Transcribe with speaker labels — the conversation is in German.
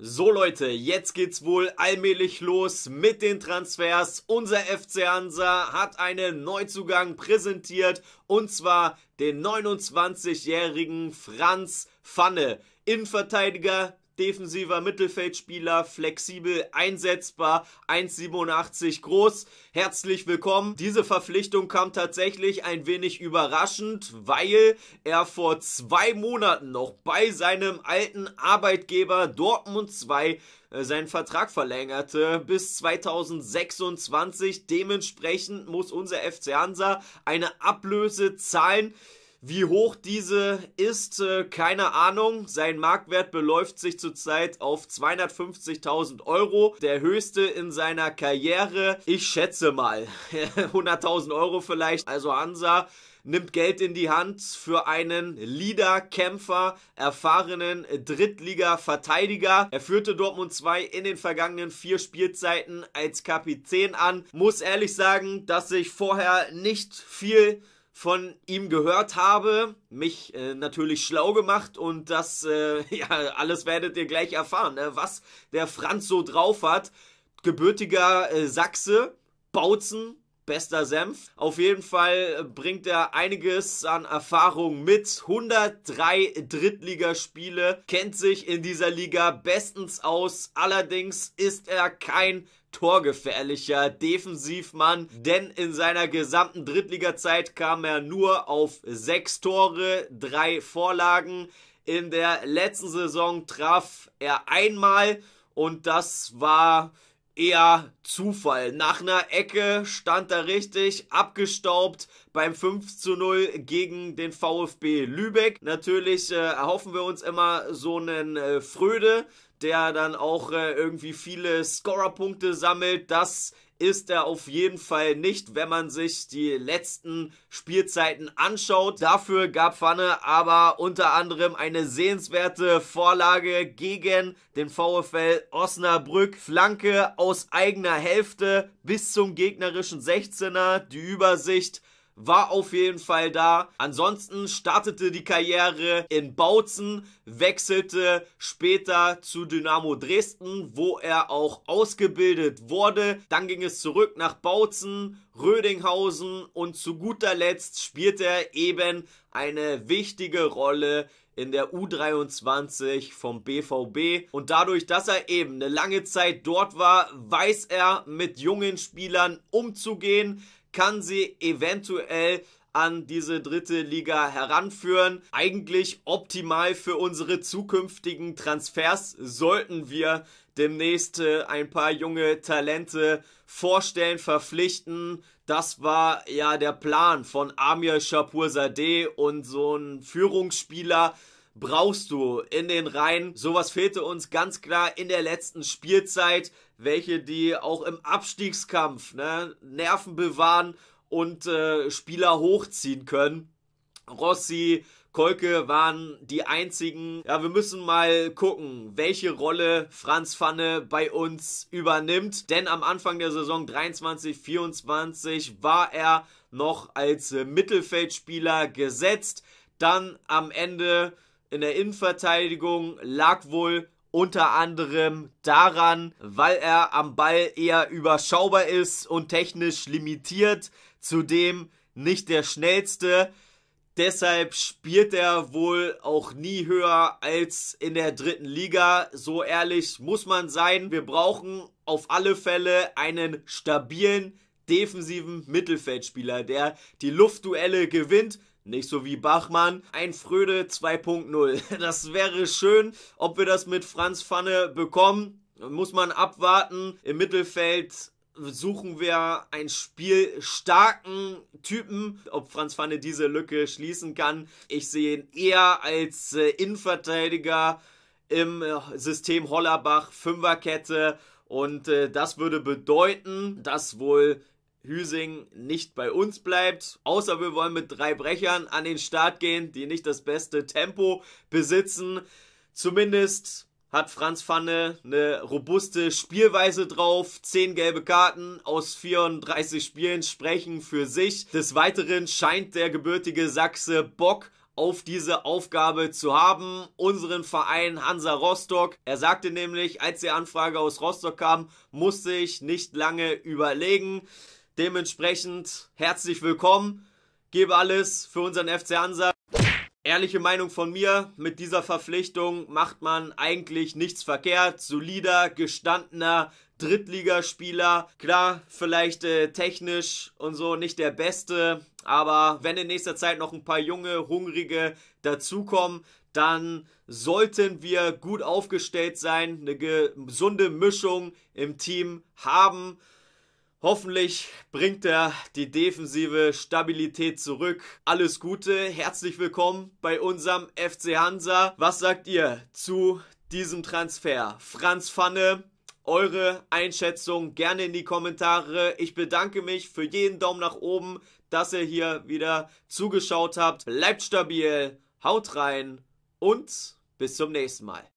Speaker 1: So Leute, jetzt geht's wohl allmählich los mit den Transfers. Unser FC Hansa hat einen Neuzugang präsentiert und zwar den 29-jährigen Franz Pfanne. Innenverteidiger, defensiver Mittelfeldspieler, flexibel einsetzbar, 1,87 groß. Herzlich willkommen. Diese Verpflichtung kam tatsächlich ein wenig überraschend, weil er vor zwei Monaten noch bei seinem alten Arbeitgeber Dortmund 2 äh, seinen Vertrag verlängerte bis 2026. Dementsprechend muss unser FC Hansa eine Ablöse zahlen. Wie hoch diese ist, äh, keine Ahnung. Sein Marktwert beläuft sich zurzeit auf 250.000 Euro. Der höchste in seiner Karriere. Ich schätze mal 100.000 Euro vielleicht. Also Hansa nimmt Geld in die Hand für einen Leader-Kämpfer, erfahrenen Drittliga-Verteidiger. Er führte Dortmund 2 in den vergangenen vier Spielzeiten als Kapitän an. Muss ehrlich sagen, dass ich vorher nicht viel von ihm gehört habe, mich äh, natürlich schlau gemacht und das, äh, ja, alles werdet ihr gleich erfahren, ne? was der Franz so drauf hat. Gebürtiger äh, Sachse, Bautzen, bester Senf. Auf jeden Fall äh, bringt er einiges an Erfahrung mit. 103 Drittligaspiele, kennt sich in dieser Liga bestens aus. Allerdings ist er kein torgefährlicher Defensivmann, denn in seiner gesamten Drittligazeit kam er nur auf sechs Tore, drei Vorlagen. In der letzten Saison traf er einmal und das war eher Zufall. Nach einer Ecke stand er richtig abgestaubt beim 5 zu 0 gegen den VfB Lübeck. Natürlich äh, erhoffen wir uns immer so einen äh, Fröde, der dann auch äh, irgendwie viele Scorerpunkte sammelt. Das ist er auf jeden Fall nicht, wenn man sich die letzten Spielzeiten anschaut. Dafür gab Pfanne aber unter anderem eine sehenswerte Vorlage gegen den VfL Osnabrück. Flanke aus eigener Hälfte bis zum gegnerischen 16er. Die Übersicht war auf jeden Fall da. Ansonsten startete die Karriere in Bautzen, wechselte später zu Dynamo Dresden, wo er auch ausgebildet wurde. Dann ging es zurück nach Bautzen, Rödinghausen und zu guter Letzt spielte er eben eine wichtige Rolle in der U23 vom BVB. Und dadurch, dass er eben eine lange Zeit dort war, weiß er, mit jungen Spielern umzugehen, kann sie eventuell an diese dritte Liga heranführen. Eigentlich optimal für unsere zukünftigen Transfers sollten wir demnächst äh, ein paar junge Talente vorstellen, verpflichten. Das war ja der Plan von Amir Shapur Sadeh und so ein Führungsspieler brauchst du in den Reihen. Sowas fehlte uns ganz klar in der letzten Spielzeit, welche die auch im Abstiegskampf ne, Nerven bewahren und äh, Spieler hochziehen können. Rossi, Kolke waren die einzigen. Ja, wir müssen mal gucken, welche Rolle Franz Pfanne bei uns übernimmt. Denn am Anfang der Saison 23, 24 war er noch als äh, Mittelfeldspieler gesetzt. Dann am Ende in der Innenverteidigung lag wohl unter anderem daran, weil er am Ball eher überschaubar ist und technisch limitiert, zudem nicht der schnellste. Deshalb spielt er wohl auch nie höher als in der dritten Liga. So ehrlich muss man sein. Wir brauchen auf alle Fälle einen stabilen defensiven Mittelfeldspieler, der die Luftduelle gewinnt, nicht so wie Bachmann, ein Fröde 2.0. Das wäre schön, ob wir das mit Franz Pfanne bekommen. Muss man abwarten. Im Mittelfeld suchen wir einen spielstarken Typen, ob Franz Pfanne diese Lücke schließen kann. Ich sehe ihn eher als äh, Innenverteidiger im äh, System Hollerbach Fünferkette und äh, das würde bedeuten, dass wohl Hüsing nicht bei uns bleibt. Außer wir wollen mit drei Brechern an den Start gehen, die nicht das beste Tempo besitzen. Zumindest hat Franz Pfanne eine robuste Spielweise drauf. Zehn gelbe Karten aus 34 Spielen sprechen für sich. Des Weiteren scheint der gebürtige Sachse Bock auf diese Aufgabe zu haben, unseren Verein Hansa Rostock. Er sagte nämlich, als die Anfrage aus Rostock kam, musste ich nicht lange überlegen. Dementsprechend herzlich willkommen. Gebe alles für unseren FC Hansa. Ehrliche Meinung von mir, mit dieser Verpflichtung macht man eigentlich nichts verkehrt. Solider, gestandener Drittligaspieler. Klar, vielleicht äh, technisch und so nicht der beste, aber wenn in nächster Zeit noch ein paar junge, hungrige dazukommen, dann sollten wir gut aufgestellt sein, eine gesunde Mischung im Team haben. Hoffentlich bringt er die defensive Stabilität zurück. Alles Gute, herzlich willkommen bei unserem FC Hansa. Was sagt ihr zu diesem Transfer? Franz Pfanne, eure Einschätzung gerne in die Kommentare. Ich bedanke mich für jeden Daumen nach oben, dass ihr hier wieder zugeschaut habt. Bleibt stabil, haut rein und bis zum nächsten Mal.